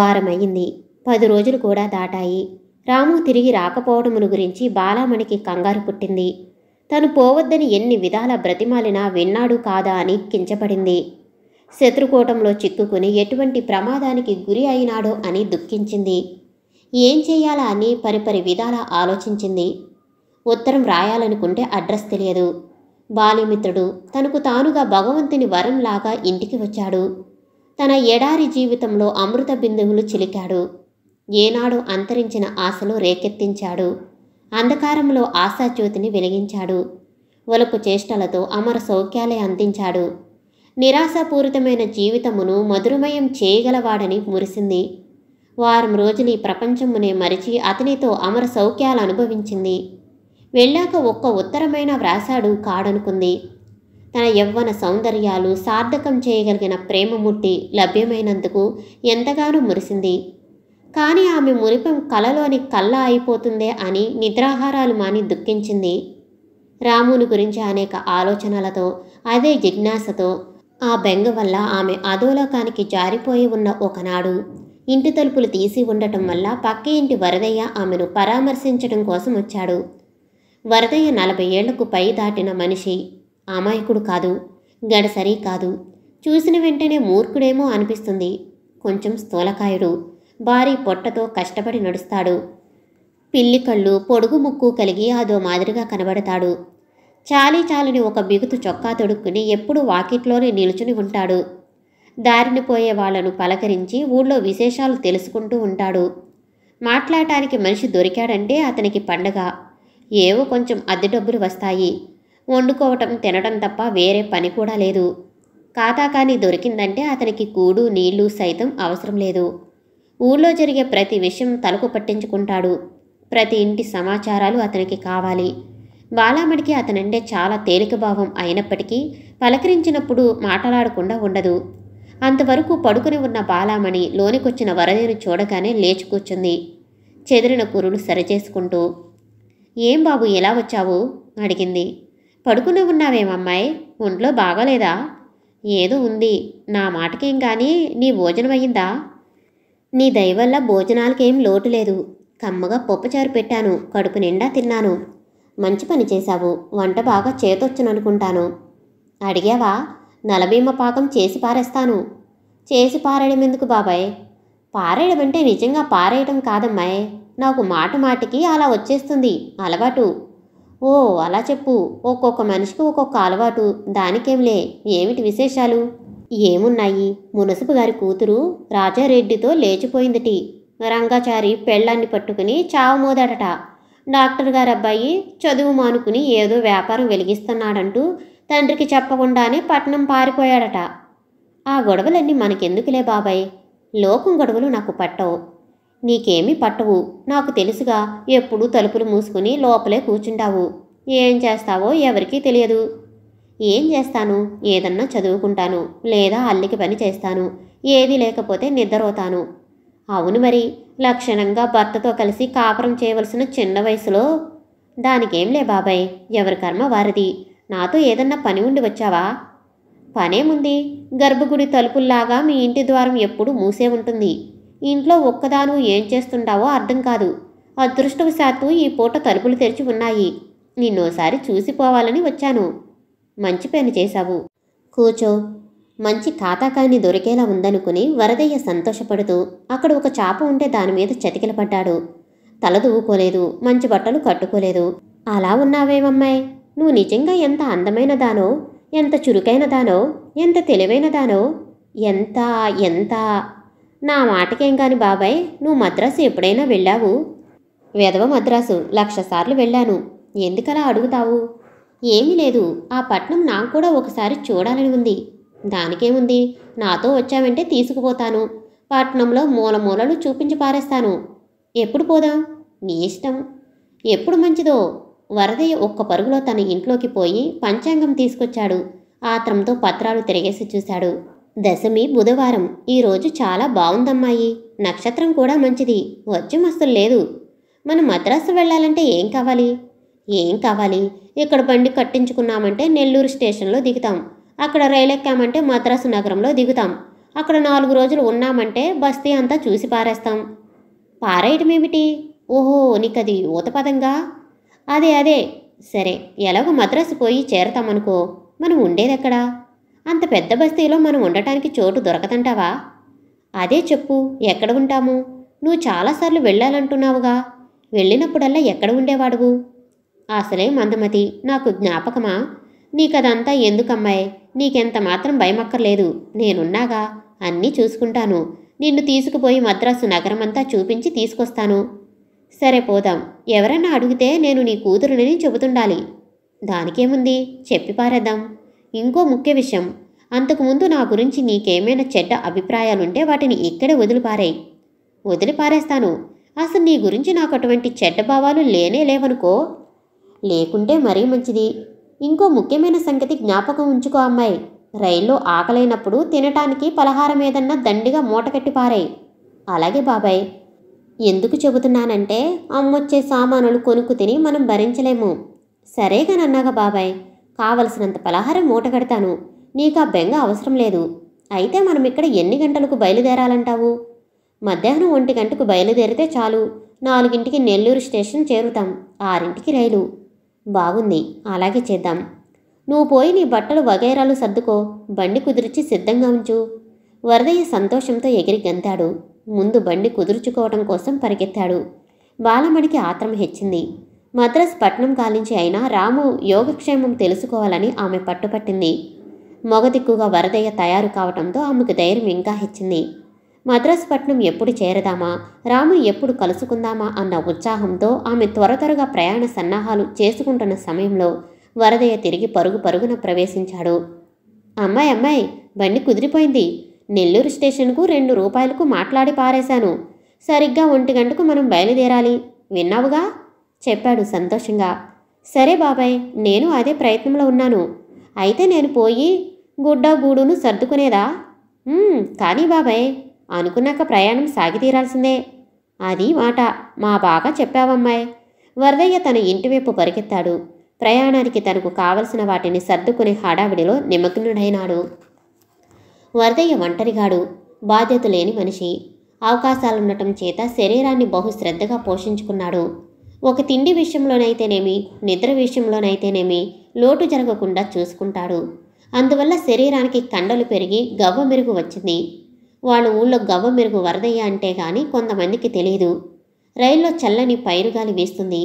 వారమయ్యింది పది రోజులు కూడా దాటాయి రాము తిరిగి రాకపోవడమును గురించి బాలామణికి కంగారు పుట్టింది తను పోవద్దని ఎన్ని విధాల బ్రతిమాలినా విన్నాడు కాదా అని కించపడింది శత్రుకూటంలో చిక్కుకుని ఎటువంటి ప్రమాదానికి గురి అయినాడో అని దుఃఖించింది ఏం చేయాలా అని పరిపరి విధాల ఆలోచించింది ఉత్తరం రాయాలనుకుంటే అడ్రస్ తెలియదు బాల్యమిత్రుడు తనకు తానుగా భగవంతుని వరంలాగా ఇంటికి వచ్చాడు తన ఎడారి జీవితంలో అమృత బిందువులు చిలికాడు ఏనాడు అంతరించిన ఆశలు రేకెత్తించాడు అంధకారంలో ఆశాజ్యోతిని వెలిగించాడు ఒలుపు చేష్టలతో అమర సౌఖ్యాలే అందించాడు నిరాశాపూరితమైన జీవితమును మధురమయం చేయగలవాడని మురిసింది వారం రోజులు ఈ ప్రపంచమునే మరిచి అతనితో అమర సౌఖ్యాలు అనుభవించింది వెళ్ళాక ఒక్క ఉత్తరమైన వ్రాసాడు కాడనుకుంది తన యవ్వన సౌందర్యాలు సార్థకం చేయగలిగిన ప్రేమమూర్తి లభ్యమైనందుకు ఎంతగానో మురిసింది కానీ ఆమె మురిపం కలలోని కళ్ళ అయిపోతుందే అని నిద్రాహారాలు మాని దుఃఖించింది రాముని గురించి అనేక ఆలోచనలతో అదే జిజ్ఞాసతో ఆ బెంగ వల్ల ఆమె అధోలోకానికి జారిపోయి ఉన్న ఒకనాడు ఇంటి తలుపులు తీసి ఉండటం వల్ల పక్క ఇంటి వరదయ్య ఆమెను పరామర్శించడం కోసం వచ్చాడు వరదయ్య నలభై ఏళ్లకు పై దాటిన మనిషి అమాయకుడు కాదు గడసరి కాదు చూసిన వెంటనే మూర్ఖుడేమో అనిపిస్తుంది కొంచెం స్థూలకాయుడు భారీ పొట్టతో కష్టపడి నడుస్తాడు పిల్లి కళ్ళు పొడుగు ముక్కు కలిగి అదో మాదిరిగా కనబడతాడు చాలీ చాలని ఒక బిగుతు చొక్కా తొడుక్కుని ఎప్పుడు వాకిట్లోనే నిలుచుని ఉంటాడు దారిని పోయే వాళ్లను పలకరించి ఊళ్ళో విశేషాలు తెలుసుకుంటూ ఉంటాడు మాట్లాడటానికి మనిషి దొరికాడంటే అతనికి పండగ ఏవో కొంచెం అద్దె డబ్బులు వస్తాయి వండుకోవటం తినడం తప్ప వేరే పని కూడా లేదు కాతాకాని దొరికిందంటే అతనికి కూడు నీళ్లు సైతం అవసరం లేదు ఊళ్ళో జరిగే ప్రతి విషయం తలకు పట్టించుకుంటాడు ప్రతి ఇంటి సమాచారాలు అతనికి కావాలి బాలామడికి అతనంటే చాలా తేలికభావం అయినప్పటికీ పలకరించినప్పుడు మాట్లాడకుండా ఉండదు అంతవరకు పడుకుని ఉన్న బాలామణి లోనికొచ్చిన వరదను చూడగానే లేచి కూర్చుంది చెదిరిన కురులు సరిచేసుకుంటూ ఏం బాబు ఎలా వచ్చావు అడిగింది పడుకుని ఉన్నావేమమ్మాయి ఒంట్లో బాగోలేదా ఏదో ఉంది నా మాటకేం కానీ నీ భోజనం అయ్యిందా నీ దయవల్ల భోజనాలకేం లోటు లేదు కమ్మగా పప్పుచారు పెట్టాను కడుపు నిండా తిన్నాను మంచి పని చేశావు వంట బాగా చేతొచ్చుననుకుంటాను అడిగావా నలభీమ పాకం చేసి పారేస్తాను చేసి పారేయడం ఎందుకు బాబాయ్ పారేయడం అంటే నిజంగా పారేయడం కాదమ్మాయ్ నాకు మాట మాటికి అలా వచ్చేస్తుంది అలవాటు ఓ అలా చెప్పు ఒక్కొక్క మనిషికి ఒక్కొక్క అలవాటు దానికేంలే ఏమిటి విశేషాలు ఏమున్నాయి మునసుపు గారి కూతురు రాజారెడ్డితో లేచిపోయిందిటి రంగాచారి పెళ్ళాన్ని పట్టుకుని చావమోదట డాక్టర్ గారు అబ్బాయి చదువు మానుకుని ఏదో వ్యాపారం వెలిగిస్తున్నాడంటూ తండ్రికి చెప్పకుండానే పట్నం పారిపోయాడట ఆ గొడవలన్నీ మనకెందుకులే బాబాయ్ లోకం గొడవలు నాకు పట్టవు నీకేమీ పట్టవు నాకు తెలుసుగా ఎప్పుడూ తలుపులు మూసుకుని లోపలే కూర్చుంటావు ఏం చేస్తావో ఎవరికీ తెలియదు ఏం చేస్తాను ఏదన్నా చదువుకుంటాను లేదా అల్లికి పని చేస్తాను ఏది లేకపోతే నిద్రపోతాను అవును మరి లక్షణంగా భర్తతో కలిసి కాపురం చేయవలసిన చిన్న వయసులో దానికేంలే బాబాయ్ ఎవరి కర్మ వారిది నాతో ఏదన్నా పని ఉండి వచ్చావా పనేముంది గర్భగుడి తలుపుల్లాగా మీ ఇంటి ద్వారం ఎప్పుడూ మూసే ఉంటుంది ఇంట్లో ఒక్కదాను ఏం చేస్తుంటావో అర్థం కాదు అదృష్టవశాత్తు ఈ పూట తలుపులు తెరిచి ఉన్నాయి నిన్నోసారి చూసిపోవాలని వచ్చాను మంచి పని చేశావు కూచో మంచి కాతాకాయని దొరికేలా ఉందనుకుని వరదయ్య సంతోషపడుతూ అక్కడ ఒక చాప ఉంటే దాని మీద చతికిలపడ్డాడు తల దువ్వుకోలేదు మంచి బట్టలు కట్టుకోలేదు అలా ఉన్నావేమమ్మాయి నువ్వు నిజంగా ఎంత అందమైన దానో ఎంత చురుకైన దానో ఎంత తెలివైన దానో ఎంత ఎంత నా మాటకేం కాని బాబాయ్ నువ్వు మద్రాసు ఎప్పుడైనా వెళ్ళావు వెధవ మద్రాసు లక్ష సార్లు వెళ్ళాను ఎందుకలా అడుగుతావు ఏమీ లేదు ఆ పట్నం నాకు కూడా ఒకసారి చూడాలని ఉంది దానికేముంది నాతో వచ్చావంటే తీసుకుపోతాను పట్నంలో మూల మూలలు చూపించి పారేస్తాను ఎప్పుడు పోదాం నీ ఇష్టం ఎప్పుడు మంచిదో వరదయ్య ఒక్క పరుగులో తన ఇంట్లోకి పోయి పంచాంగం తీసుకొచ్చాడు ఆత్రంతో పత్రాలు తిరిగేసి చూశాడు దశమి బుధవారం ఈరోజు చాలా బాగుందమ్మాయి నక్షత్రం కూడా మంచిది వచ్చి మస్తులు లేదు మనం మద్రాసు వెళ్ళాలంటే ఏం కావాలి ఏం కావాలి ఇక్కడ బండి కట్టించుకున్నామంటే నెల్లూరు స్టేషన్లో దిగుతాం అక్కడ రైలు ఎక్కామంటే మద్రాసు నగరంలో దిగుతాం అక్కడ నాలుగు రోజులు ఉన్నామంటే బస్తీ అంతా చూసి పారేస్తాం ఏమిటి ఓహో నీకది ఊతపదంగా అదే అదే సరే ఎలాగో మద్రాసు పోయి చేరతామనుకో మనం ఉండేది ఎక్కడా అంత పెద్ద బస్తీలో మనం ఉండటానికి చోటు దొరకదంటావా అదే చెప్పు ఎక్కడ ఉంటాము నువ్వు చాలాసార్లు వెళ్ళాలంటున్నావుగా వెళ్ళినప్పుడల్లా ఎక్కడ ఉండేవాడువు అసలే మందమతి నాకు జ్ఞాపకమా నీకదంతా ఎందుకమ్మాయి నీకెంత మాత్రం భయమక్కర్లేదు నేనున్నాగా అన్నీ చూసుకుంటాను నిన్ను తీసుకుపోయి మద్రాసు నగరమంతా చూపించి తీసుకొస్తాను సరే పోదాం ఎవరన్నా అడిగితే నేను నీ కూతురునని చెబుతుండాలి దానికేముంది చెప్పి పారేద్దాం ఇంకో ముఖ్య విషయం అంతకుముందు నా గురించి నీకేమైనా చెడ్డ అభిప్రాయాలుంటే వాటిని ఇక్కడే వదిలిపారేయి వదిలిపారేస్తాను అసలు నీ గురించి నాకు అటువంటి చెడ్డ భావాలు లేనే లేవనుకో లేకుంటే మరీ మంచిది ఇంకో ముఖ్యమైన సంగతి జ్ఞాపకం ఉంచుకో అమ్మాయి రైల్లో ఆకలైనప్పుడు తినటానికి పలహారం ఏదన్నా దండిగా మూటకట్టి పారాయి అలాగే బాబాయ్ ఎందుకు చెబుతున్నానంటే అమ్మొచ్చే సామానులు కొనుక్కు తిని మనం భరించలేము సరేగా నన్నాగా బాబాయ్ కావలసినంత పలహారం మూట కడతాను నీకు ఆ బెంగ అవసరం లేదు అయితే మనం ఇక్కడ ఎన్ని గంటలకు బయలుదేరాలంటావు మధ్యాహ్నం ఒంటి గంటకు బయలుదేరితే చాలు నాలుగింటికి నెల్లూరు స్టేషన్ చేరుతాం ఆరింటికి రైలు బాగుంది అలాగే చేద్దాం నువ్వు పోయి నీ బట్టలు వగైరాలు సర్దుకో బండి కుదిర్చి సిద్ధంగా ఉంచు వరదయ్య సంతోషంతో ఎగిరి గంతాడు ముందు బండి కుదుర్చుకోవడం కోసం పరిగెత్తాడు బాలమడికి ఆత్రం హెచ్చింది మద్రాస్ పట్నం కాలించి అయినా రాము యోగక్షేమం తెలుసుకోవాలని ఆమె పట్టుపట్టింది మొగదిక్కుగా వరదయ్య తయారు కావడంతో ఆమెకు ధైర్యం ఇంకా హెచ్చింది మద్రాస్ పట్నం ఎప్పుడు చేరదామా రాము ఎప్పుడు కలుసుకుందామా అన్న ఉత్సాహంతో ఆమె త్వర త్వరగా ప్రయాణ సన్నాహాలు చేసుకుంటున్న సమయంలో వరదయ్య తిరిగి పరుగు పరుగున ప్రవేశించాడు అమ్మాయి అమ్మాయి బండి కుదిరిపోయింది నెల్లూరు స్టేషన్కు రెండు రూపాయలకు మాట్లాడి పారేశాను సరిగ్గా ఒంటి గంటకు మనం బయలుదేరాలి విన్నావుగా చెప్పాడు సంతోషంగా సరే బాబాయ్ నేను అదే ప్రయత్నంలో ఉన్నాను అయితే నేను పోయి గుడ్డ గూడును సర్దుకునేదా కానీ బాబాయ్ అనుకున్నాక ప్రయాణం సాగితీరాల్సిందే అది మాట మా బాగా చెప్పావమ్మాయ్ వరదయ్య తన ఇంటివైపు పరిగెత్తాడు ప్రయాణానికి తనకు కావలసిన వాటిని సర్దుకునే హడావిడిలో నిమగ్నుడైనాడు వరదయ్య ఒంటరిగాడు బాధ్యత లేని మనిషి అవకాశాలుండటం చేత శరీరాన్ని బహుశ్రద్ధగా పోషించుకున్నాడు ఒక తిండి విషయంలోనైతేనేమి నిద్ర విషయంలోనైతేనేమి లోటు జరగకుండా చూసుకుంటాడు అందువల్ల శరీరానికి కండలు పెరిగి గవ్వ మెరుగు వచ్చింది వాళ్ళ ఊళ్ళో గవ్వ మెరుగు వరదయ్య అంటే కానీ కొంతమందికి తెలియదు రైల్లో చల్లని పైరుగాలి వీస్తుంది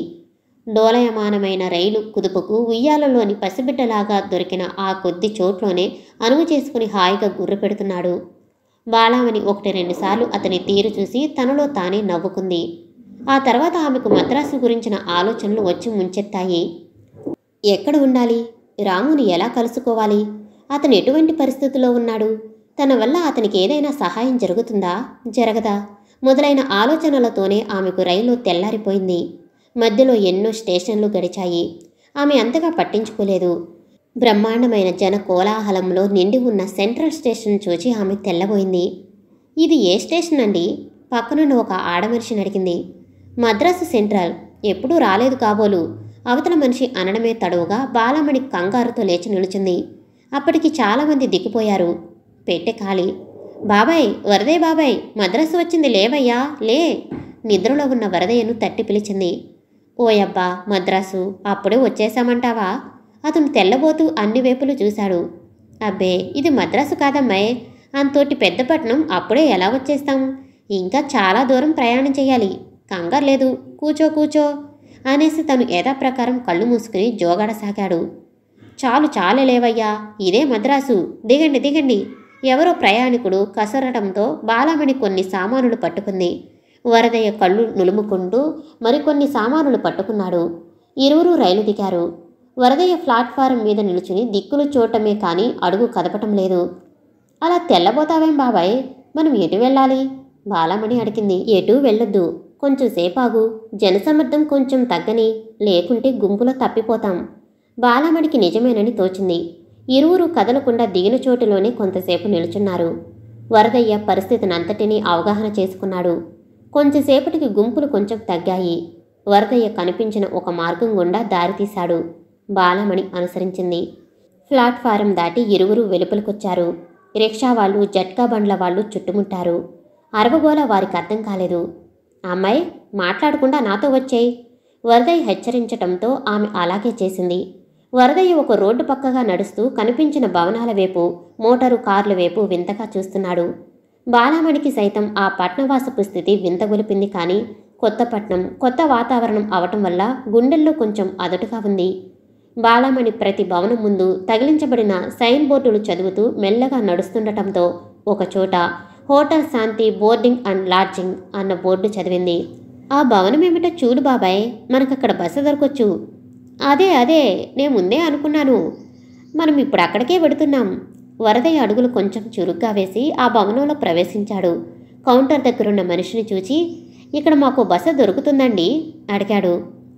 డోలయమానమైన రైలు కుదుపుకు ఉయ్యాలలోని పసిబిడ్డలాగా దొరికిన ఆ కొద్ది చోట్లోనే అనువు చేసుకుని హాయిగా గుర్ర పెడుతున్నాడు బాలామణి ఒకటి రెండుసార్లు అతని తీరు చూసి తనలో తానే నవ్వుకుంది ఆ తర్వాత ఆమెకు మద్రాసు గురించిన ఆలోచనలు వచ్చి ముంచెత్తాయి ఎక్కడ ఉండాలి రాముని ఎలా కలుసుకోవాలి అతను ఎటువంటి పరిస్థితిలో ఉన్నాడు తన వల్ల అతనికి ఏదైనా సహాయం జరుగుతుందా జరగదా మొదలైన ఆలోచనలతోనే ఆమెకు రైలు తెల్లారిపోయింది మధ్యలో ఎన్నో స్టేషన్లు గడిచాయి ఆమె అంతగా పట్టించుకోలేదు బ్రహ్మాండమైన జన కోలాహలంలో నిండి ఉన్న సెంట్రల్ స్టేషన్ చూచి ఆమె తెల్లబోయింది ఇది ఏ స్టేషన్ అండి పక్కనున్న ఒక ఆడమనిషిని అడిగింది మద్రాసు సెంట్రల్ ఎప్పుడూ రాలేదు కాబోలు అవతల మనిషి అనడమే తడవుగా బాలమణి కంగారుతో లేచి నిలుచుంది అప్పటికి చాలామంది దిగిపోయారు పెట్టె ఖాళీ బాబాయ్ వరదే బాబాయ్ మద్రాసు వచ్చింది లేవయ్యా లే నిద్రలో ఉన్న వరదయ్యను తట్టి పిలిచింది ఓయబ్బా మద్రాసు అప్పుడే వచ్చేసామంటావా అతను తెల్లబోతూ అన్ని వైపులు చూశాడు అబ్బే ఇది మద్రాసు కాదమ్మాయ్ అంతోటి పెద్దపట్నం అప్పుడే ఎలా వచ్చేస్తాం ఇంకా చాలా దూరం ప్రయాణం చేయాలి లేదు కూచో కూచో అనేసి తను యథాప్రకారం కళ్ళు మూసుకుని జోగాడసాగాడు చాలు చాలే లేవయ్యా ఇదే మద్రాసు దిగండి దిగండి ఎవరో ప్రయాణికుడు కసరడంతో బాలామణి కొన్ని సామానులు పట్టుకుంది వరదయ్య కళ్ళు నులుముకుంటూ మరికొన్ని సామానులు పట్టుకున్నాడు ఇరువురు రైలు దిగారు వరదయ్య ప్లాట్ఫారం మీద నిలుచుని దిక్కులు చూడటమే కానీ అడుగు కదపటం లేదు అలా తెల్లబోతావేం బాబాయ్ మనం ఎటు వెళ్ళాలి బాలమణి అడిగింది ఎటు వెళ్ళొద్దు కొంచెంసేపాగు జనసమర్థం కొంచెం తగ్గని లేకుంటే గుంపులో తప్పిపోతాం బాలమడికి నిజమేనని తోచింది ఇరువురు కదలకుండా దిగిన చోటులోనే కొంతసేపు నిలుచున్నారు వరదయ్య పరిస్థితినంతటినీ అవగాహన చేసుకున్నాడు కొంచెంసేపటికి గుంపులు కొంచెం తగ్గాయి వరదయ్య కనిపించిన ఒక మార్గం గుండా దారితీశాడు బాలమణి అనుసరించింది ప్లాట్ఫారం దాటి ఇరువురు వెలుపలికొచ్చారు రిక్షా వాళ్ళు జట్కా బండ్ల వాళ్ళు చుట్టుముట్టారు అరవగోళ వారికి అర్థం కాలేదు అమ్మాయి మాట్లాడకుండా నాతో వచ్చేయి వరదయ్య హెచ్చరించటంతో ఆమె అలాగే చేసింది వరదయ్య ఒక రోడ్డు పక్కగా నడుస్తూ కనిపించిన భవనాల వైపు మోటారు కార్ల వైపు వింతగా చూస్తున్నాడు బాలామణికి సైతం ఆ పట్నవాసపు స్థితి వింతగొలిపింది కానీ కొత్తపట్నం కొత్త వాతావరణం అవటం వల్ల గుండెల్లో కొంచెం అదటుగా ఉంది బాలామణి ప్రతి భవనం ముందు తగిలించబడిన సైన్ బోర్డులు చదువుతూ మెల్లగా నడుస్తుండటంతో ఒకచోట hotel Shanti boarding and lodging అన్న బోర్డు చదివింది ఆ భవనం ఏమిటో చూడు బాబాయ్ మనకక్కడ బస్సు దొరకొచ్చు అదే అదే నేను ముందే అనుకున్నాను మనం ఇప్పుడు అక్కడికే వెడుతున్నాం వరదయ్య అడుగులు కొంచెం చురుగ్గా వేసి ఆ భవనంలో ప్రవేశించాడు కౌంటర్ దగ్గరున్న మనిషిని చూచి ఇక్కడ మాకు బస దొరుకుతుందండి అడిగాడు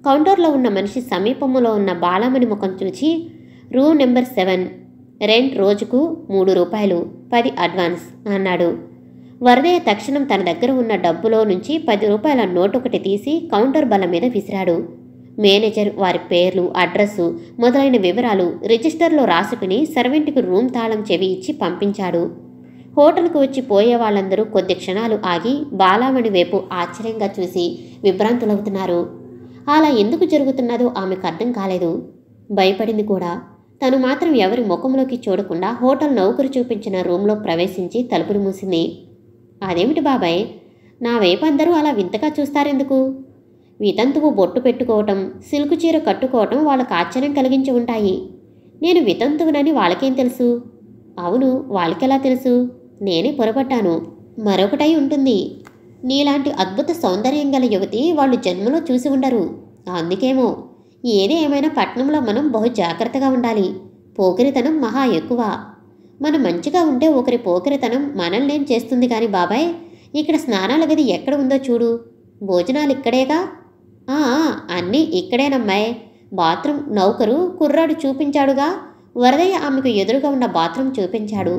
కౌంటర్లో ఉన్న మనిషి సమీపంలో ఉన్న బాలామణి ముఖం చూచి రూమ్ నెంబర్ సెవెన్ రెంట్ రోజుకు మూడు రూపాయలు పది అడ్వాన్స్ అన్నాడు వరదయ్య తక్షణం తన దగ్గర ఉన్న డబ్బులో నుంచి పది రూపాయల నోటు ఒకటి తీసి కౌంటర్ బల మీద విసిరాడు మేనేజర్ వారి పేర్లు అడ్రస్సు మొదలైన వివరాలు రిజిస్టర్లో రాసుకుని సర్వెంట్కు రూమ్ తాళం చెవి ఇచ్చి పంపించాడు హోటల్కు వచ్చి పోయే వాళ్ళందరూ కొద్ది క్షణాలు ఆగి బాలామణి వైపు ఆశ్చర్యంగా చూసి విభ్రాంతులవుతున్నారు అలా ఎందుకు జరుగుతున్నదో ఆమెకు అర్థం కాలేదు భయపడింది కూడా తను మాత్రం ఎవరి ముఖంలోకి చూడకుండా హోటల్ నౌకరు చూపించిన రూమ్లో ప్రవేశించి తలుపులు మూసింది అదేమిటి బాబాయ్ నా వైపు అందరూ అలా వింతగా చూస్తారెందుకు వితంతువు బొట్టు పెట్టుకోవటం సిల్కు చీర కట్టుకోవటం వాళ్ళకు ఆశ్చర్యం కలిగించి ఉంటాయి నేను వితంతువునని వాళ్ళకేం తెలుసు అవును వాళ్ళకెలా తెలుసు నేనే పొరపడ్డాను మరొకటై ఉంటుంది నీలాంటి అద్భుత సౌందర్యం గల యువతి వాళ్ళు జన్మలో చూసి ఉండరు అందుకేమో ఏది ఏమైనా పట్నంలో మనం బహు జాగ్రత్తగా ఉండాలి పోకిరితనం మహా ఎక్కువ మనం మంచిగా ఉంటే ఒకరి పోకరితనం మనల్నేం చేస్తుంది కానీ బాబాయ్ ఇక్కడ స్నానాల గది ఎక్కడ ఉందో చూడు భోజనాలు ఇక్కడేగా అన్నీ ఇక్కడేనమ్మాయి బాత్రూమ్ నౌకరు కుర్రాడు చూపించాడుగా వరదయ్య ఆమెకు ఎదురుగా ఉన్న బాత్రూమ్ చూపించాడు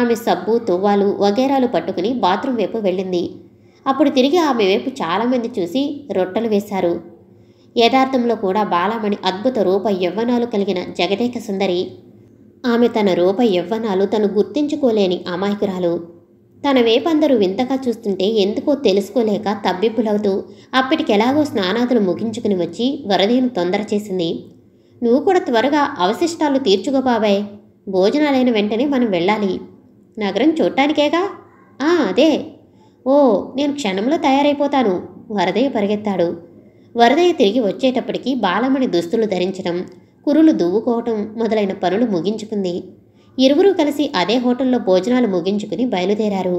ఆమె సబ్బు తువ్వాలు వగేరాలు పట్టుకుని బాత్రూమ్ వైపు వెళ్ళింది అప్పుడు తిరిగి ఆమె వైపు చాలామంది చూసి రొట్టెలు వేశారు యథార్థంలో కూడా బాలామణి అద్భుత రూప యవ్వనాలు కలిగిన జగదేక సుందరి ఆమె తన రూప యవ్వనాలు తను గుర్తించుకోలేని అమాయకురాలు తన వేపందరూ వింతగా చూస్తుంటే ఎందుకో తెలుసుకోలేక తబ్బిప్పులవుతూ అప్పటికెలాగో స్నానాదులు ముగించుకుని వచ్చి వరదేను తొందర చేసింది నువ్వు కూడా త్వరగా అవశిష్టాలు తీర్చుకో భోజనాలైన వెంటనే మనం వెళ్ళాలి నగరం చూడటానికేగా ఆ అదే ఓ నేను క్షణంలో తయారైపోతాను వరదయ్య పరిగెత్తాడు వరదయ్య తిరిగి వచ్చేటప్పటికి బాలమణి దుస్తులు ధరించడం కురులు దువ్వుకోవటం మొదలైన పనులు ముగించుకుంది ఇరువురూ కలిసి అదే హోటల్లో భోజనాలు ముగించుకుని బయలుదేరారు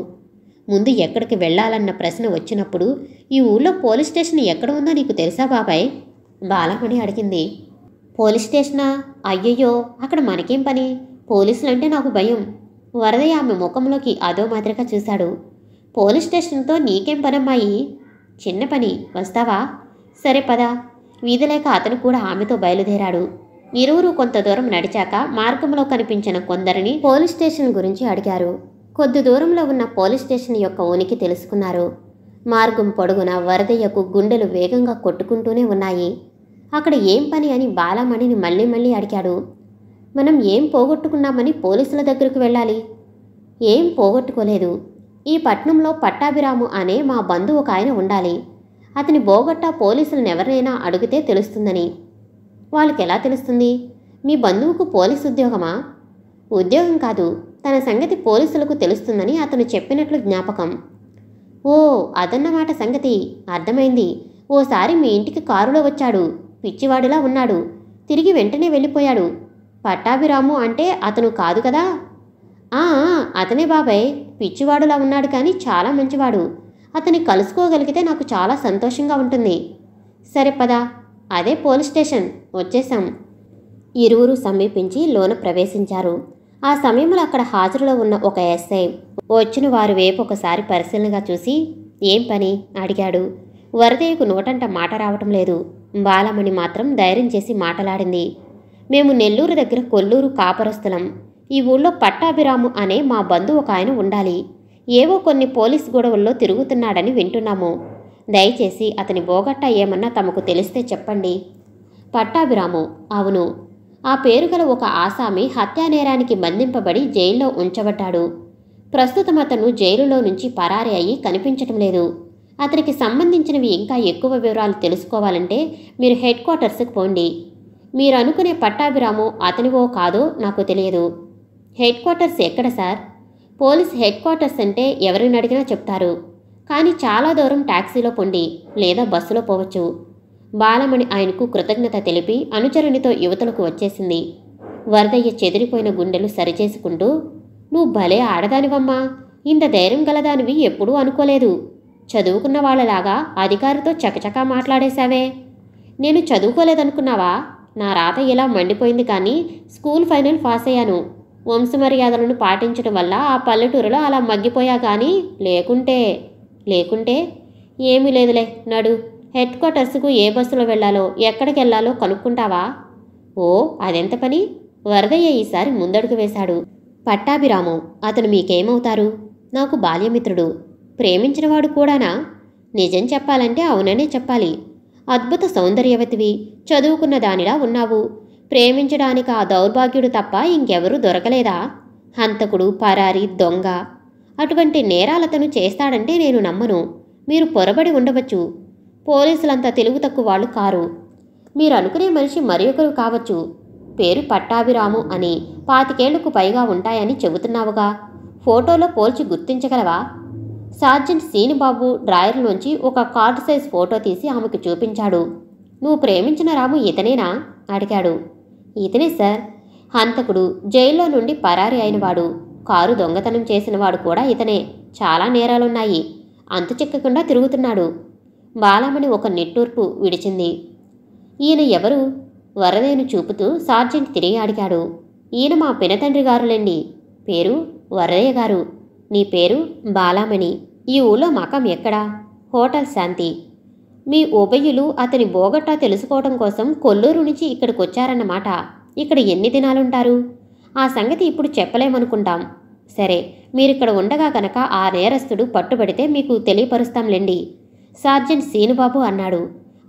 ముందు ఎక్కడికి వెళ్ళాలన్న ప్రశ్న వచ్చినప్పుడు ఈ ఊళ్ళో పోలీస్ స్టేషన్ ఎక్కడ ఉందో నీకు తెలుసా బాబాయ్ బాలమణి అడిగింది పోలీస్ స్టేషనా అయ్యయ్యో అక్కడ మనకేం పని పోలీసులంటే నాకు భయం వరదయ్య ఆమె ముఖంలోకి అదో మాదిరిగా చూశాడు పోలీస్ స్టేషన్తో నీకేం పనమ్మాయి చిన్న పని వస్తావా సరే పదా వీధి లేక అతను కూడా ఆమెతో బయలుదేరాడు ఇరువురు కొంత దూరం నడిచాక మార్గంలో కనిపించిన కొందరిని పోలీస్ స్టేషన్ గురించి అడిగారు కొద్ది దూరంలో ఉన్న పోలీస్ స్టేషన్ యొక్క ఉనికి తెలుసుకున్నారు మార్గం పొడుగున వరదయ్యకు గుండెలు వేగంగా కొట్టుకుంటూనే ఉన్నాయి అక్కడ ఏం పని అని బాలమణిని మళ్ళీ మళ్ళీ అడిగాడు మనం ఏం పోగొట్టుకున్నామని పోలీసుల దగ్గరకు వెళ్ళాలి ఏం పోగొట్టుకోలేదు ఈ పట్నంలో పట్టాభిరాము అనే మా బంధువు ఒక ఆయన ఉండాలి అతని బోగట్టా పోలీసులను ఎవరినైనా అడిగితే తెలుస్తుందని వాళ్ళకి ఎలా తెలుస్తుంది మీ బంధువుకు పోలీస్ ఉద్యోగమా ఉద్యోగం కాదు తన సంగతి పోలీసులకు తెలుస్తుందని అతను చెప్పినట్లు జ్ఞాపకం ఓ అదన్నమాట సంగతి అర్థమైంది ఓసారి మీ ఇంటికి కారులో వచ్చాడు పిచ్చివాడిలా ఉన్నాడు తిరిగి వెంటనే వెళ్ళిపోయాడు పట్టాభిరాము అంటే అతను కాదు కదా ఆ అతనే బాబాయ్ పిచ్చివాడులా ఉన్నాడు కానీ చాలా మంచివాడు అతన్ని కలుసుకోగలిగితే నాకు చాలా సంతోషంగా ఉంటుంది సరే పదా అదే పోలీస్ స్టేషన్ వచ్చేశాం ఇరువురు సమీపించి లోన ప్రవేశించారు ఆ సమయంలో అక్కడ హాజరులో ఉన్న ఒక ఎస్ఐ వచ్చిన వారి వైపు ఒకసారి పరిశీలనగా చూసి ఏం పని అడిగాడు వరదయ్యకు నోటంట మాట రావటం లేదు బాలమణి మాత్రం ధైర్యం చేసి మాటలాడింది మేము నెల్లూరు దగ్గర కొల్లూరు కాపరస్తులం ఈ ఊళ్ళో పట్టాభిరాము అనే మా బంధువు ఒక ఆయన ఉండాలి ఏవో కొన్ని పోలీస్ గొడవల్లో తిరుగుతున్నాడని వింటున్నాము దయచేసి అతని బోగట్టా ఏమన్నా తమకు తెలిస్తే చెప్పండి పట్టాభిరాము అవును ఆ పేరుగల ఒక ఆసామి హత్యానేరానికి బంధింపబడి జైల్లో ఉంచబడ్డాడు ప్రస్తుతం అతను జైలులో నుంచి పరారి అయ్యి కనిపించటం లేదు అతనికి సంబంధించినవి ఇంకా ఎక్కువ వివరాలు తెలుసుకోవాలంటే మీరు హెడ్ క్వార్టర్స్కి పోండి మీరు అనుకునే పట్టాభిరాము అతనివో కాదో నాకు తెలియదు హెడ్ క్వార్టర్స్ ఎక్కడ సార్ పోలీస్ హెడ్ క్వార్టర్స్ అంటే ఎవరిని అడిగినా చెప్తారు కానీ చాలా దూరం ట్యాక్సీలో పొండి లేదా బస్సులో పోవచ్చు బాలమణి ఆయనకు కృతజ్ఞత తెలిపి అనుచరునితో యువతలకు వచ్చేసింది వరదయ్య చెదిరిపోయిన గుండెలు సరిచేసుకుంటూ నువ్వు భలే ఆడదానివమ్మా ఇంత ధైర్యం గలదానివి ఎప్పుడూ అనుకోలేదు చదువుకున్న వాళ్ళలాగా అధికారితో చకచకా మాట్లాడేశావే నేను చదువుకోలేదనుకున్నావా నా రాత ఇలా మండిపోయింది కానీ స్కూల్ ఫైనల్ పాస్ అయ్యాను వంశమర్యాదలను పాటించడం వల్ల ఆ పల్లెటూరులో అలా మగ్గిపోయా కానీ లేకుంటే లేకుంటే ఏమీ లేదులే నడు హెడ్ క్వార్టర్స్కు ఏ బస్సులో వెళ్లాలో ఎక్కడికి వెళ్లాలో కనుక్కుంటావా ఓ అదెంత పని వరదయ్య ఈసారి ముందడుగు వేశాడు పట్టాభిరాము అతను మీకేమవుతారు నాకు బాల్యమిత్రుడు ప్రేమించినవాడు కూడానా నిజం చెప్పాలంటే అవుననే చెప్పాలి అద్భుత సౌందర్యవతివి చదువుకున్న దానిలా ఉన్నావు ప్రేమించడానికి ఆ దౌర్భాగ్యుడు తప్ప ఇంకెవరూ దొరకలేదా హంతకుడు పరారి దొంగ అటువంటి నేరాలతను చేస్తాడంటే నేను నమ్మను మీరు పొరబడి ఉండవచ్చు పోలీసులంత తెలుగు తక్కువ వాళ్ళు కారు మీరు అనుకునే మనిషి మరి ఒకరు కావచ్చు పేరు పట్టాభిరాము అని పాతికేళ్లకు పైగా ఉంటాయని చెబుతున్నావుగా ఫోటోలో పోల్చి గుర్తించగలవా సార్జెంట్ సీనిబాబు నుంచి ఒక కార్డు సైజ్ ఫోటో తీసి ఆమెకు చూపించాడు నువ్వు ప్రేమించిన రాము ఇతనేనా అడిగాడు ఇతనే సార్ హంతకుడు జైల్లో నుండి పరారి అయినవాడు కారు దొంగతనం చేసినవాడు కూడా ఇతనే చాలా నేరాలున్నాయి అంతు చిక్కకుండా తిరుగుతున్నాడు బాలమణి ఒక నిట్టూర్పు విడిచింది ఈయన ఎవరు వరదేను చూపుతూ సార్జెంట్ తిరిగి అడిగాడు ఈయన మా పినతండ్రి గారులండి పేరు వరదయ్య గారు నీ పేరు బాలామణి ఈ ఊళ్ళో మకం ఎక్కడా హోటల్ శాంతి మీ ఉభయులు అతని బోగట్టా తెలుసుకోవడం కోసం కొల్లూరు నుంచి ఇక్కడికి వచ్చారన్నమాట ఇక్కడ ఎన్ని దినాలుంటారు ఆ సంగతి ఇప్పుడు చెప్పలేమనుకుంటాం సరే మీరిక్కడ ఉండగా కనుక ఆ నేరస్తుడు పట్టుబడితే మీకు తెలియపరుస్తాంలేండి సార్జెంట్ సీనుబాబు అన్నాడు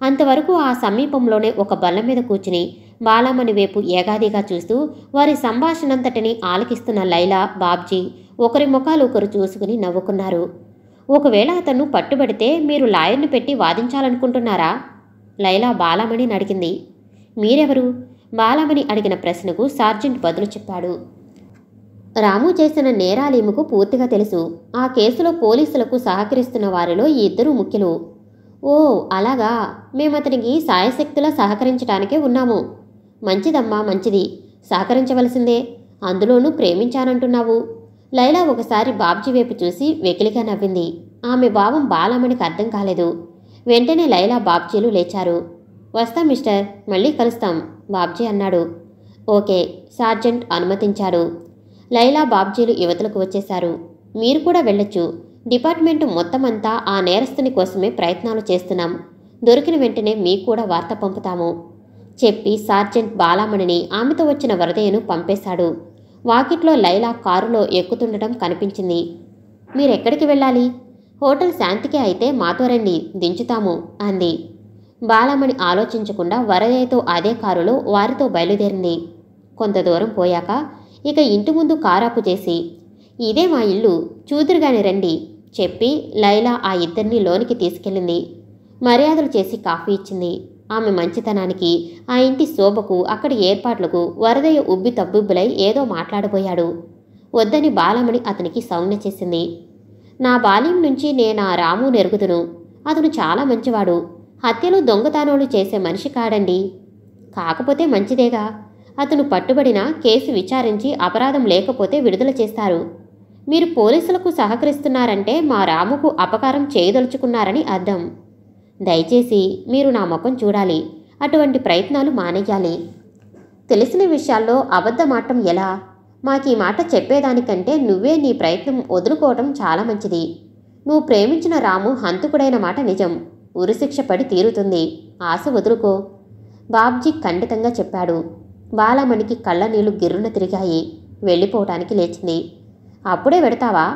అంతవరకు ఆ సమీపంలోనే ఒక బల్ల మీద కూర్చుని బాలమ్మని వైపు ఏగాదిగా చూస్తూ వారి సంభాషణంతటిని ఆలకిస్తున్న లైలా బాబ్జీ ఒకరి ముఖాలు ఒకరు చూసుకుని నవ్వుకున్నారు ఒకవేళ అతను పట్టుబడితే మీరు లాయర్ను పెట్టి వాదించాలనుకుంటున్నారా లైలా బాలామణిని అడిగింది మీరెవరు బాలమణి అడిగిన ప్రశ్నకు సార్జెంట్ బదులు చెప్పాడు రాము చేసిన నేరాలేముకు పూర్తిగా తెలుసు ఆ కేసులో పోలీసులకు సహకరిస్తున్న వారిలో ఈ ఇద్దరు ముఖ్యులు ఓ అలాగా మేమతనికి సాయశక్తులా సహకరించడానికే ఉన్నాము మంచిదమ్మా మంచిది సహకరించవలసిందే అందులోనూ ప్రేమించానంటున్నావు లైలా ఒకసారి బాబ్జీ వైపు చూసి వెకిలిగా నవ్వింది ఆమె భావం బాలమ్మడికి అర్థం కాలేదు వెంటనే లైలా బాబ్జీలు లేచారు వస్తాం మిస్టర్ మళ్ళీ కలుస్తాం బాబ్జీ అన్నాడు ఓకే సార్జెంట్ అనుమతించారు లైలా బాబ్జీలు యువతలకు వచ్చేశారు మీరు కూడా వెళ్ళొచ్చు డిపార్ట్మెంట్ మొత్తం అంతా ఆ నేరస్తుని కోసమే ప్రయత్నాలు చేస్తున్నాం దొరికిన వెంటనే మీకు కూడా వార్త పంపుతాము చెప్పి సార్జెంట్ బాలామణిని ఆమెతో వచ్చిన వరదయ్యను పంపేశాడు వాకిట్లో లైలా కారులో ఎక్కుతుండటం కనిపించింది మీరెక్కడికి వెళ్ళాలి హోటల్ శాంతికే అయితే మాతో రండి దించుతాము అంది బాలమణి ఆలోచించకుండా వరదయ్యతో అదే కారులో వారితో బయలుదేరింది కొంత దూరం పోయాక ఇక ఇంటి ముందు కారాపు చేసి ఇదే మా ఇల్లు చూదురుగానే రండి చెప్పి లైలా ఆ ఇద్దరిని లోనికి తీసుకెళ్ళింది మర్యాదలు చేసి కాఫీ ఇచ్చింది ఆమె మంచితనానికి ఆ ఇంటి శోభకు అక్కడి ఏర్పాట్లకు వరదయ్య ఉబ్బి తబ్బిబ్బులై ఏదో మాట్లాడబోయాడు వద్దని బాలమణి అతనికి సౌజ్ఞ చేసింది నా బాల్యం నుంచి నేను ఆ రాము నెరుగుదును అతను చాలా మంచివాడు హత్యలు దొంగతనాలు చేసే మనిషి కాడండి కాకపోతే మంచిదేగా అతను పట్టుబడిన కేసు విచారించి అపరాధం లేకపోతే విడుదల చేస్తారు మీరు పోలీసులకు సహకరిస్తున్నారంటే మా రాముకు అపకారం చేయదలుచుకున్నారని అర్థం దయచేసి మీరు నా ముఖం చూడాలి అటువంటి ప్రయత్నాలు మానేయాలి తెలిసిన విషయాల్లో అబద్ధమాటం ఎలా మాకీ మాట చెప్పేదానికంటే నువ్వే నీ ప్రయత్నం వదులుకోవటం చాలా మంచిది నువ్వు ప్రేమించిన రాము హంతుకుడైన మాట నిజం ఉరిశిక్ష పడి తీరుతుంది ఆశ వదులుకో బాబ్జీ ఖండితంగా చెప్పాడు బాలమణికి కళ్ళ నీళ్లు గిర్రున తిరిగాయి వెళ్ళిపోవటానికి లేచింది అప్పుడే పెడతావా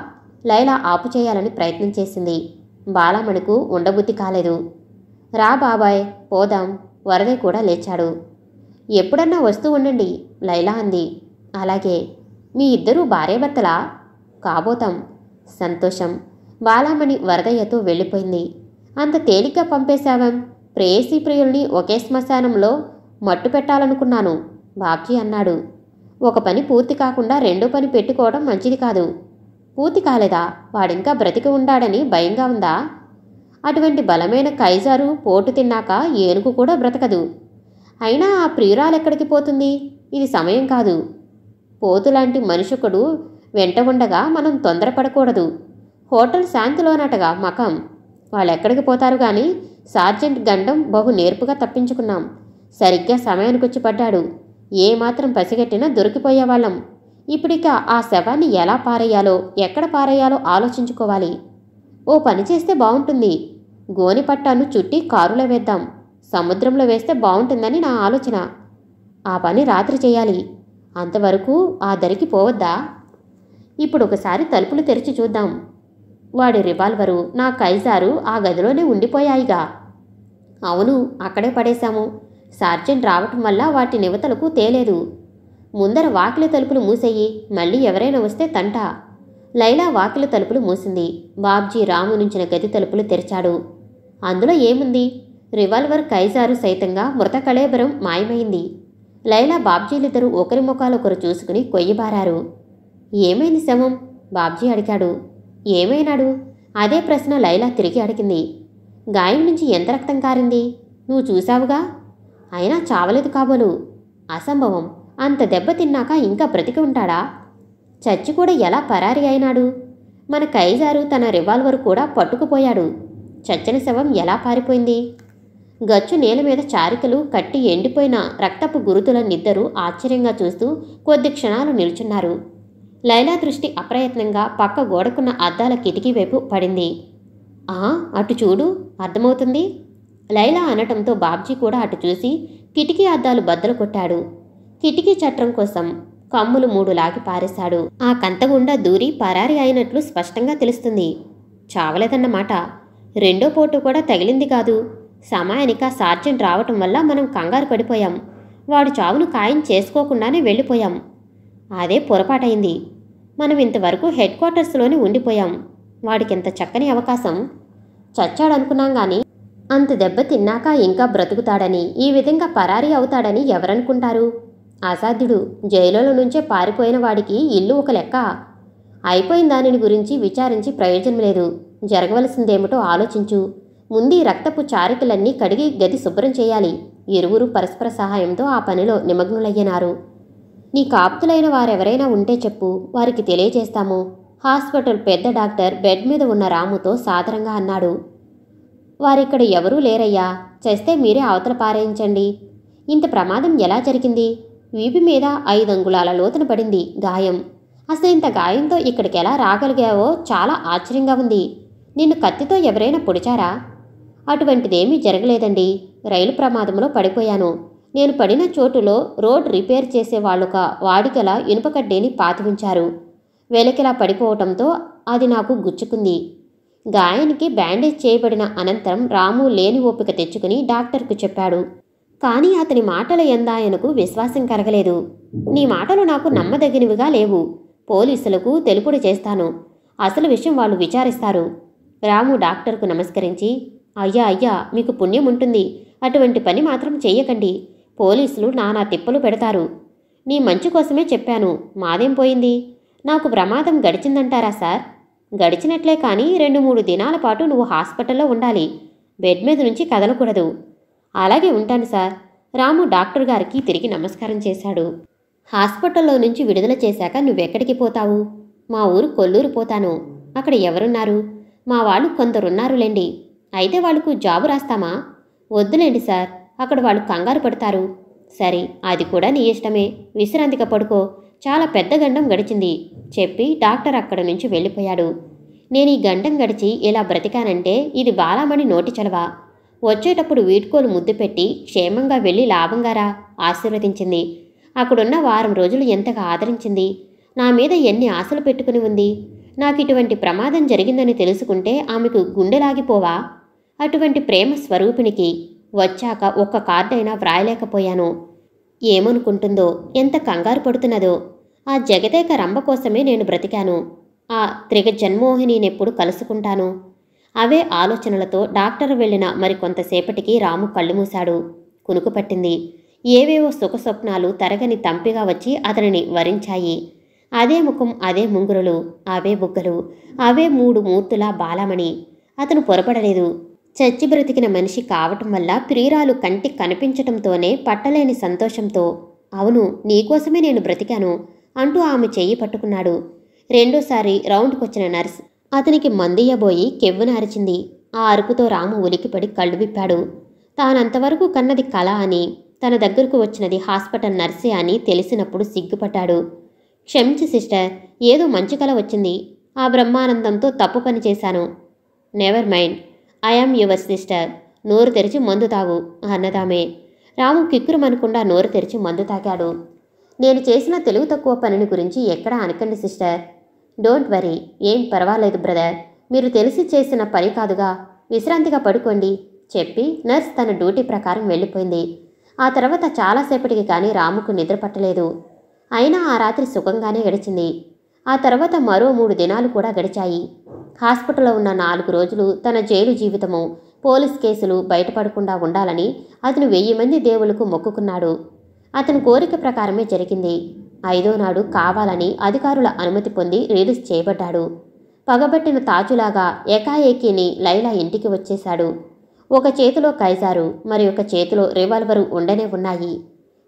లైలా ఆపు చేయాలని ప్రయత్నం చేసింది బాలమణికు ఉండబుద్ధి కాలేదు రా బాబాయ్ పోదాం వరదే కూడా లేచాడు ఎప్పుడన్నా వస్తూ ఉండండి లైలా అంది అలాగే మీ ఇద్దరూ భార్యభర్తలా కాబోతాం సంతోషం బాలామణి వరదయ్యతో వెళ్ళిపోయింది అంత తేలిక పంపేశావాం ప్రేయసీ ప్రియుల్ని ఒకే శ్మశానంలో మట్టు పెట్టాలనుకున్నాను బాబ్జీ అన్నాడు ఒక పని పూర్తి కాకుండా రెండో పని పెట్టుకోవడం మంచిది కాదు పూర్తి కాలేదా వాడింకా బ్రతికి ఉండాడని భయంగా ఉందా అటువంటి బలమైన కైజారు పోటు తిన్నాక ఏనుగు కూడా బ్రతకదు అయినా ఆ ప్రియురాలెక్కడికి పోతుంది ఇది సమయం కాదు పోతులాంటి మనుషుకుడు వెంట ఉండగా మనం తొందరపడకూడదు హోటల్ శాంతిలోనటగా మకం వాళ్ళెక్కడికి పోతారు కానీ సార్జెంట్ గండం బహు నేర్పుగా తప్పించుకున్నాం సరిగ్గా సమయానికొచ్చి పడ్డాడు ఏమాత్రం పసిగట్టినా దొరికిపోయేవాళ్ళం ఇప్పటిక ఆ శవాన్ని ఎలా పారేయాలో ఎక్కడ పారేయాలో ఆలోచించుకోవాలి ఓ పని చేస్తే బాగుంటుంది గోని పట్టాను చుట్టి కారులో వేద్దాం సముద్రంలో వేస్తే బాగుంటుందని నా ఆలోచన ఆ పని రాత్రి చేయాలి అంతవరకు ఆ దరికి పోవద్దా ఇప్పుడు ఒకసారి తలుపులు తెరిచి చూద్దాం వాడి రివాల్వరు నా కైజారు ఆ గదిలోనే ఉండిపోయాయిగా అవును అక్కడే పడేశాము సార్జెంట్ రావటం వల్ల వాటి నివతలకు తేలేదు ముందర వాకిలి తలుపులు మూసేయి మళ్ళీ ఎవరైనా వస్తే తంట లైలా వాకిలి తలుపులు మూసింది బాబ్జీ రాము నుంచిన గది తలుపులు తెరిచాడు అందులో ఏముంది రివాల్వర్ కైజారు సైతంగా మృత కళేబరం మాయమైంది లైలా బాబ్జీలిద్దరూ ఒకరి ముఖాలొకరు చూసుకుని కొయ్యబారారు ఏమైంది శవం బాబ్జీ అడిగాడు ఏమైనాడు అదే ప్రశ్న లైలా తిరిగి అడిగింది గాయం నుంచి ఎంత రక్తం కారింది నువ్వు చూశావుగా అయినా చావలేదు కాబోలు అసంభవం అంత దెబ్బ తిన్నాక ఇంకా బ్రతికి ఉంటాడా చచ్చి కూడా ఎలా పరారి అయినాడు మన కైజారు తన రివాల్వర్ కూడా పట్టుకుపోయాడు చచ్చిన శవం ఎలా పారిపోయింది గచ్చు నేల మీద చారికలు కట్టి ఎండిపోయిన రక్తపు గురుతులనిద్దరూ ఆశ్చర్యంగా చూస్తూ కొద్ది క్షణాలు నిల్చున్నారు లైలా దృష్టి అప్రయత్నంగా పక్క గోడకున్న అద్దాల కిటికీ వైపు పడింది ఆ అటు చూడు అర్థమవుతుంది లైలా అనటంతో బాబ్జీ కూడా అటు చూసి కిటికీ అద్దాలు బద్దలు కొట్టాడు కిటికీ చట్రం కోసం కమ్ములు మూడు లాగి పారేశాడు ఆ కంతగుండా దూరి పరారి అయినట్లు స్పష్టంగా తెలుస్తుంది చావలేదన్నమాట రెండో పోటు కూడా తగిలింది కాదు సమయానికి ఆ సార్జెంట్ రావటం వల్ల మనం కంగారు పడిపోయాం వాడు చావును ఖాయం చేసుకోకుండానే వెళ్ళిపోయాం అదే పొరపాటైంది మనం ఇంతవరకు హెడ్ క్వార్టర్స్లోనే ఉండిపోయాం వాడికి ఇంత చక్కని అవకాశం చచ్చాడనుకున్నాం కానీ అంత దెబ్బ తిన్నాక ఇంకా బ్రతుకుతాడని ఈ విధంగా పరారీ అవుతాడని ఎవరనుకుంటారు అసాధ్యుడు జైలులో నుంచే పారిపోయిన వాడికి ఇల్లు ఒక లెక్క అయిపోయిన దానిని గురించి విచారించి ప్రయోజనం లేదు జరగవలసిందేమిటో ఆలోచించు ముందు రక్తపు చారికలన్నీ కడిగి గది శుభ్రం చేయాలి ఇరువురు పరస్పర సహాయంతో ఆ పనిలో నిమగ్నులయ్యనారు నీకు ఆప్తులైన వారెవరైనా ఉంటే చెప్పు వారికి తెలియజేస్తాము హాస్పిటల్ పెద్ద డాక్టర్ బెడ్ మీద ఉన్న రాముతో సాదరంగా అన్నాడు వారిక్కడ ఎవరూ లేరయ్యా చేస్తే మీరే అవతల పారేయించండి ఇంత ప్రమాదం ఎలా జరిగింది వీపి మీద ఐదు అంగుళాల లోతున పడింది గాయం అసలు ఇంత గాయంతో ఇక్కడికి ఎలా రాగలిగావో చాలా ఆశ్చర్యంగా ఉంది నిన్ను కత్తితో ఎవరైనా పొడిచారా అటువంటిదేమీ జరగలేదండి రైలు ప్రమాదంలో పడిపోయాను నేను పడిన చోటులో రోడ్ రిపేర్ చేసే చేసేవాళ్ళొక వాడికల ఇనుప పాతి ఉంచారు వెనకిలా పడిపోవటంతో అది నాకు గుచ్చుకుంది గాయానికి బ్యాండేజ్ చేయబడిన అనంతరం రాము లేని ఓపిక తెచ్చుకుని డాక్టర్కు చెప్పాడు కానీ అతని మాటల ఎందాయనకు విశ్వాసం కలగలేదు నీ మాటలు నాకు నమ్మదగినవిగా లేవు పోలీసులకు తెలుపుడు చేస్తాను అసలు విషయం వాళ్ళు విచారిస్తారు రాము డాక్టర్కు నమస్కరించి అయ్యా అయ్యా మీకు పుణ్యం ఉంటుంది అటువంటి పని మాత్రం చేయకండి పోలీసులు నానా తిప్పలు పెడతారు నీ మంచి కోసమే చెప్పాను మాదేం పోయింది నాకు ప్రమాదం గడిచిందంటారా సార్ గడిచినట్లే కానీ రెండు మూడు దినాల పాటు నువ్వు హాస్పిటల్లో ఉండాలి బెడ్ మీద నుంచి కదలకూడదు అలాగే ఉంటాను సార్ రాము డాక్టర్ గారికి తిరిగి నమస్కారం చేశాడు హాస్పిటల్లో నుంచి విడుదల చేశాక నువ్వెక్కడికి పోతావు మా ఊరు కొల్లూరు పోతాను అక్కడ ఎవరున్నారు మా వాళ్ళు కొందరున్నారులేండి అయితే వాళ్ళకు జాబు రాస్తామా వద్దులేండి సార్ అక్కడ వాళ్ళు కంగారు పడతారు సరే అది కూడా నీ ఇష్టమే విశ్రాంతిగా పడుకో చాలా పెద్ద గండం గడిచింది చెప్పి డాక్టర్ అక్కడ నుంచి వెళ్ళిపోయాడు నేను ఈ గండం గడిచి ఇలా బ్రతికానంటే ఇది బాలామణి నోటి చలవ వచ్చేటప్పుడు వీడ్కోలు ముద్దు పెట్టి క్షేమంగా వెళ్ళి లాభంగా రా ఆశీర్వదించింది అక్కడున్న వారం రోజులు ఎంతగా ఆదరించింది నా మీద ఎన్ని ఆశలు పెట్టుకుని ఉంది నాకు ఇటువంటి ప్రమాదం జరిగిందని తెలుసుకుంటే ఆమెకు గుండెలాగిపోవా అటువంటి ప్రేమ స్వరూపిణికి వచ్చాక ఒక్క కార్డైనా వ్రాయలేకపోయాను ఏమనుకుంటుందో ఎంత కంగారు పడుతున్నదో ఆ జగదేక రంభ కోసమే నేను బ్రతికాను ఆ త్రిగ జన్మోహినినెప్పుడు కలుసుకుంటాను అవే ఆలోచనలతో డాక్టర్ వెళ్ళిన మరికొంతసేపటికి రాము కళ్ళు మూశాడు కునుకు పట్టింది ఏవేవో స్వప్నాలు తరగని తంపిగా వచ్చి అతనిని వరించాయి అదే ముఖం అదే ముంగురులు అవే బుగ్గలు అవే మూడు మూర్తుల బాలమణి అతను పొరపడలేదు చచ్చి బ్రతికిన మనిషి కావటం వల్ల ప్రియురాలు కంటి కనిపించటంతోనే పట్టలేని సంతోషంతో అవును నీకోసమే నేను బ్రతికాను అంటూ ఆమె చెయ్యి పట్టుకున్నాడు రెండోసారి రౌండ్కొచ్చిన నర్స్ అతనికి మందియ్యబోయి కెవ్వునారిచింది ఆ అరుపుతో రాము ఉలికిపడి కళ్ళు విప్పాడు తానంతవరకు కన్నది కళ అని తన దగ్గరకు వచ్చినది హాస్పిటల్ నర్సే అని తెలిసినప్పుడు సిగ్గుపడ్డాడు క్షమించి సిస్టర్ ఏదో మంచి కళ వచ్చింది ఆ బ్రహ్మానందంతో తప్పు పని చేశాను never mind I am your sister నోరు తెరిచి మందు తాగు అన్నదామే రాము కిక్కురుమనకుండా నోరు తెరిచి మందు తాకాడు నేను చేసిన తెలుగు తక్కువ పనిని గురించి ఎక్కడా అనకండి సిస్టర్ డోంట్ వరీ ఏం పర్వాలేదు బ్రదర్ మీరు తెలిసి చేసిన పని కాదుగా విశ్రాంతిగా పడుకోండి చెప్పి నర్స్ తన డ్యూటీ ప్రకారం వెళ్ళిపోయింది ఆ తర్వాత చాలాసేపటికి కానీ రాముకు నిద్ర పట్టలేదు అయినా ఆ రాత్రి సుఖంగానే గడిచింది ఆ తర్వాత మరో మూడు దినాలు కూడా గడిచాయి హాస్పిటల్లో ఉన్న నాలుగు రోజులు తన జైలు జీవితము పోలీస్ కేసులు బయటపడకుండా ఉండాలని అతను వెయ్యి మంది దేవులకు మొక్కుకున్నాడు అతని కోరిక ప్రకారమే జరిగింది ఐదో నాడు కావాలని అధికారుల అనుమతి పొంది రిలీజ్ చేయబడ్డాడు పగబట్టిన తాజులాగా ఏకాఏకిని లైలా ఇంటికి వచ్చేశాడు ఒక చేతిలో కైజారు మరి ఒక చేతిలో రివాల్వరు ఉండనే ఉన్నాయి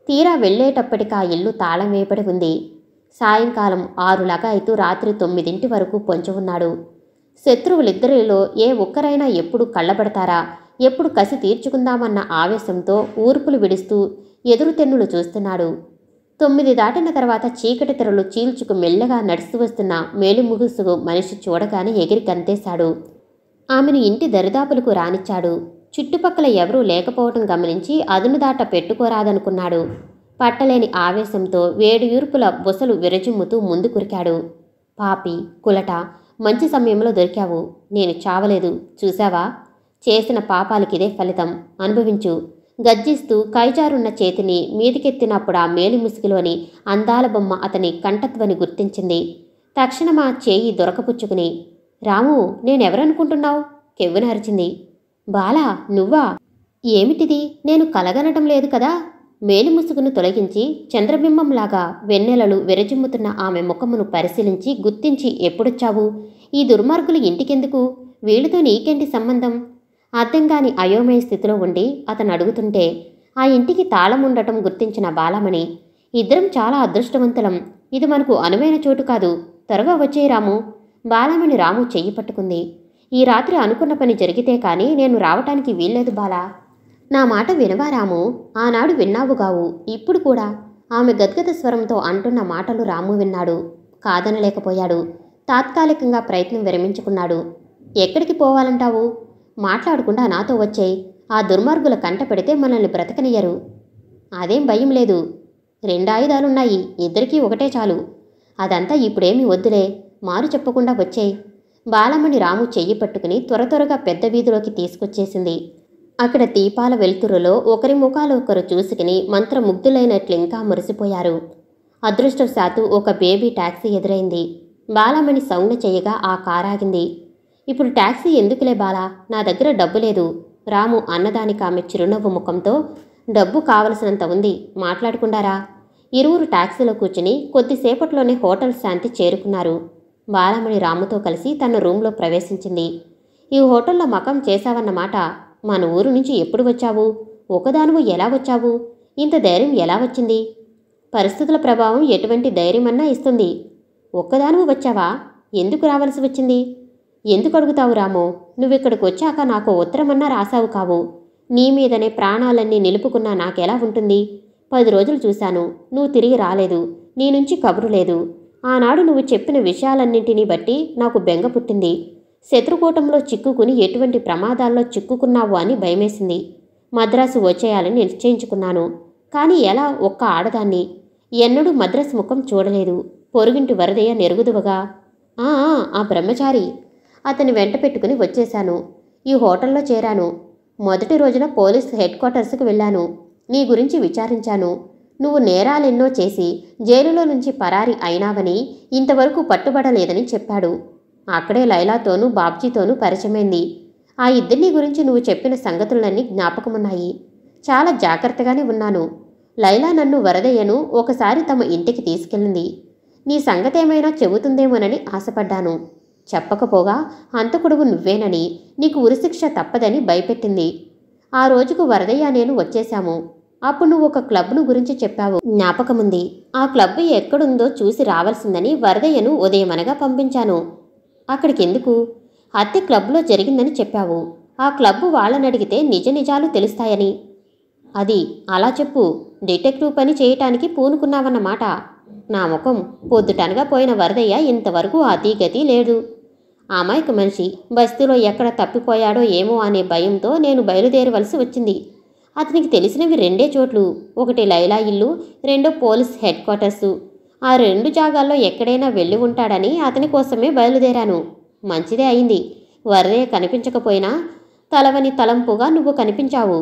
తీరా వెళ్ళేటప్పటికా ఇల్లు తాళం వేయబడి ఉంది సాయంకాలం ఆరులాగా అయితూ రాత్రి తొమ్మిదింటి వరకు పొంచి ఉన్నాడు శత్రువులిద్దరిలో ఏ ఒక్కరైనా ఎప్పుడు కళ్ళబడతారా ఎప్పుడు కసి తీర్చుకుందామన్న ఆవేశంతో ఊర్పులు విడుస్తూ ఎదురుతెన్నులు చూస్తున్నాడు తొమ్మిది దాటిన తర్వాత చీకటి తెరలు చీల్చుకు మెల్లగా నడుస్తూ వస్తున్న మేలుముగుసుకు మనిషి చూడగానే ఎగిరి కంతేశాడు ఆమెను ఇంటి దరిదాపులకు రానిచ్చాడు చుట్టుపక్కల ఎవరూ లేకపోవటం గమనించి అదును దాట పెట్టుకోరాదనుకున్నాడు పట్టలేని ఆవేశంతో యూర్పుల బొసలు విరజిమ్ముతూ ముందు కురికాడు పాపి కులట మంచి సమయంలో దొరికావు నేను చావలేదు చూశావా చేసిన పాపాలకిదే ఫలితం అనుభవించు గజ్జిస్తూ కైజారున్న చేతిని మీదికెత్తినప్పుడు ఆ మేలి ముసుగులోని అందాల బొమ్మ అతని కంఠత్వని గుర్తించింది తక్షణమా చేయి దొరకపుచ్చుకుని రాము నేనెవరనుకుంటున్నావు కెవ్వునరిచింది అరిచింది బాలా నువ్వా ఏమిటిది నేను కలగనటం లేదు కదా మేలిముసుగును తొలగించి చంద్రబింబంలాగా వెన్నెలలు విరజిమ్ముతున్న ఆమె ముఖమును పరిశీలించి గుర్తించి ఎప్పుడొచ్చావు ఈ దుర్మార్గులు ఇంటికెందుకు వీళ్ళతో నీకేంటి సంబంధం అర్థంగాని అయోమయ స్థితిలో ఉండి అతను అడుగుతుంటే ఆ ఇంటికి తాళం ఉండటం గుర్తించిన బాలమణి ఇద్దరం చాలా అదృష్టవంతులం ఇది మనకు అనువైన చోటు కాదు త్వరగా వచ్చే రాము బాలమణి రాము చెయ్యి పట్టుకుంది ఈ రాత్రి అనుకున్న పని జరిగితే కానీ నేను రావటానికి వీల్లేదు బాలా నా మాట వినవా రాము ఆనాడు విన్నావుగావు ఇప్పుడు కూడా ఆమె గద్గద స్వరంతో అంటున్న మాటలు రాము విన్నాడు కాదనలేకపోయాడు తాత్కాలికంగా ప్రయత్నం విరమించుకున్నాడు ఎక్కడికి పోవాలంటావు మాట్లాడకుండా నాతో వచ్చాయి ఆ దుర్మార్గుల కంట పెడితే మనల్ని బ్రతకనియరు అదేం భయం లేదు రెండు ఆయుధాలున్నాయి ఇద్దరికీ ఒకటే చాలు అదంతా ఇప్పుడేమీ వద్దులే మారు చెప్పకుండా వచ్చాయి బాలమణి రాము చెయ్యి పట్టుకుని త్వర త్వరగా పెద్ద వీధిలోకి తీసుకొచ్చేసింది అక్కడ దీపాల వెలుతురులో ఒకరి ముఖాలు ఒకరు చూసుకుని మంత్రముగ్ధులైనట్లు ఇంకా మురిసిపోయారు అదృష్టవశాత్తు ఒక బేబీ ట్యాక్సీ ఎదురైంది బాలమణి సౌండ్ చేయగా ఆ కారాగింది ఇప్పుడు ట్యాక్సీ ఎందుకులే బాలా నా దగ్గర డబ్బు లేదు రాము అన్నదానికి ఆమె చిరునవ్వు ముఖంతో డబ్బు కావలసినంత ఉంది మాట్లాడుకుండారా ఇరువురు ట్యాక్సీలో కూర్చుని కొద్దిసేపట్లోనే హోటల్ శాంతి చేరుకున్నారు బాలమణి రాముతో కలిసి తన రూంలో ప్రవేశించింది ఈ హోటల్లో మకం చేశావన్నమాట మన ఊరు నుంచి ఎప్పుడు వచ్చావు ఒకదానువు ఎలా వచ్చావు ఇంత ధైర్యం ఎలా వచ్చింది పరిస్థితుల ప్రభావం ఎటువంటి ధైర్యమన్నా ఇస్తుంది ఒక్కదానువు వచ్చావా ఎందుకు రావలసి వచ్చింది ఎందుకు అడుగుతావు రాము నువ్విక్కడికి వచ్చాక నాకు ఉత్తరమన్నా రాసావు కావు నీ మీదనే ప్రాణాలన్నీ నిలుపుకున్నా నాకెలా ఉంటుంది పది రోజులు చూశాను నువ్వు తిరిగి రాలేదు నీ నుంచి కబురు లేదు ఆనాడు నువ్వు చెప్పిన విషయాలన్నింటినీ బట్టి నాకు బెంగ పుట్టింది శత్రుకూటంలో చిక్కుకుని ఎటువంటి ప్రమాదాల్లో చిక్కుకున్నావు అని భయమేసింది మద్రాసు వచ్చేయాలని నిశ్చయించుకున్నాను కానీ ఎలా ఒక్క ఆడదాన్ని ఎన్నడూ మద్రాసు ముఖం చూడలేదు పొరుగింటి వరదయ్య నెరుగుదువగా ఆ ఆ బ్రహ్మచారి అతని వెంట పెట్టుకుని వచ్చేశాను ఈ హోటల్లో చేరాను మొదటి రోజున పోలీస్ హెడ్ క్వార్టర్స్కు వెళ్ళాను నీ గురించి విచారించాను నువ్వు నేరాలెన్నో చేసి జైలులో నుంచి పరారి అయినావని ఇంతవరకు పట్టుబడలేదని చెప్పాడు అక్కడే లైలాతోనూ బాబ్జీతోనూ పరిచయమైంది ఆ ఇద్దరిని గురించి నువ్వు చెప్పిన సంగతులన్నీ జ్ఞాపకమున్నాయి చాలా జాగ్రత్తగానే ఉన్నాను లైలా నన్ను వరదయ్యను ఒకసారి తమ ఇంటికి తీసుకెళ్ళింది నీ సంగతేమైనా చెబుతుందేమోనని ఆశపడ్డాను చెప్పకపోగా అంతకుడువు నువ్వేనని నీకు ఉరిశిక్ష తప్పదని భయపెట్టింది ఆ రోజుకు వరదయ్య నేను వచ్చేశాము అప్పుడు నువ్వు ఒక క్లబ్ను గురించి చెప్పావు జ్ఞాపకముంది ఆ క్లబ్ ఎక్కడుందో చూసి రావాల్సిందని వరదయ్యను ఉదయమనగా పంపించాను అక్కడికి ఎందుకు అద్దె క్లబ్లో జరిగిందని చెప్పావు ఆ క్లబ్బు వాళ్ళని అడిగితే నిజ నిజాలు తెలుస్తాయని అది అలా చెప్పు డిటెక్టివ్ పని చేయటానికి పూనుకున్నావన్నమాట నా ముఖం పొద్దుటనగా పోయిన వరదయ్య ఇంతవరకు అతీగతి లేడు అమాయక మనిషి బస్తీలో ఎక్కడ తప్పిపోయాడో ఏమో అనే భయంతో నేను బయలుదేరవలసి వచ్చింది అతనికి తెలిసినవి రెండే చోట్లు ఒకటి లైలా ఇల్లు రెండో పోలీస్ హెడ్ క్వార్టర్సు ఆ రెండు జాగాల్లో ఎక్కడైనా వెళ్ళి ఉంటాడని అతని కోసమే బయలుదేరాను మంచిదే అయింది వర్రయ్య కనిపించకపోయినా తలవని తలంపుగా నువ్వు కనిపించావు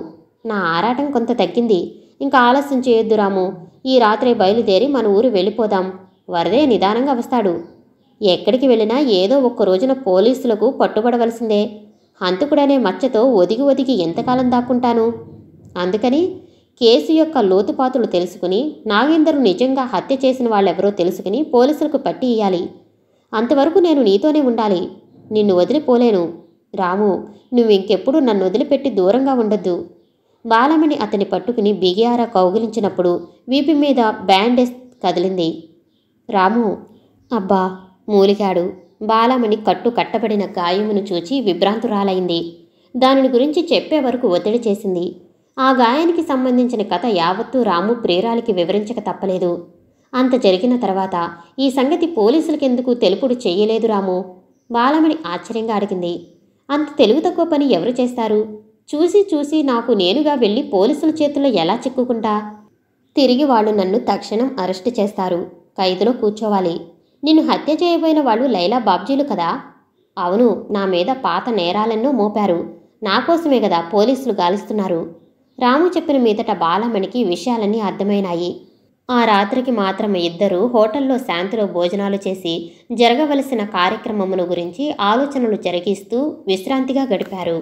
నా ఆరాటం కొంత తగ్గింది ఇంకా ఆలస్యం చేయొద్దు రాము ఈ రాత్రే బయలుదేరి మన ఊరు వెళ్ళిపోదాం వరదే నిదానంగా వస్తాడు ఎక్కడికి వెళ్ళినా ఏదో ఒక్క రోజున పోలీసులకు పట్టుబడవలసిందే హంతకుడనే మచ్చతో ఒదిగి ఒదిగి ఎంతకాలం దాక్కుంటాను అందుకని కేసు యొక్క లోతుపాతులు తెలుసుకుని నాగేందర్ నిజంగా హత్య చేసిన వాళ్ళెవరో తెలుసుకుని పోలీసులకు పట్టి ఇయ్యాలి అంతవరకు నేను నీతోనే ఉండాలి నిన్ను వదిలిపోలేను రాము నువ్వు ఇంకెప్పుడు నన్ను వదిలిపెట్టి దూరంగా ఉండొద్దు బాలమణి అతని పట్టుకుని బిగియారా కౌగిలించినప్పుడు వీపి మీద బ్యాండేజ్ కదిలింది రాము అబ్బా మూలిగాడు బాలమణి కట్టు కట్టబడిన గాయమును చూచి విభ్రాంతురాలైంది దానిని గురించి చెప్పే వరకు ఒత్తిడి చేసింది ఆ గాయానికి సంబంధించిన కథ యావత్తూ రాము ప్రేరాలకి వివరించక తప్పలేదు అంత జరిగిన తర్వాత ఈ సంగతి పోలీసులకెందుకు తెలుపుడు చెయ్యలేదు రాము బాలమణి ఆశ్చర్యంగా అడిగింది అంత తెలుగు తక్కువ పని ఎవరు చేస్తారు చూసి చూసి నాకు నేనుగా వెళ్ళి పోలీసుల చేతుల్లో ఎలా చిక్కుకుంటా తిరిగి వాళ్ళు నన్ను తక్షణం అరెస్టు చేస్తారు ఖైదులో కూర్చోవాలి నిన్ను హత్య చేయబోయిన వాళ్ళు లైలా బాబ్జీలు కదా అవును నా మీద పాత నేరాలెన్నో మోపారు నా కోసమే కదా పోలీసులు గాలిస్తున్నారు రాము చెప్పిన మీదట బాలమణికి విషయాలన్నీ అర్థమైనాయి ఆ రాత్రికి మాత్రం ఇద్దరూ హోటల్లో శాంతిలో భోజనాలు చేసి జరగవలసిన కార్యక్రమమును గురించి ఆలోచనలు జరిగిస్తూ విశ్రాంతిగా గడిపారు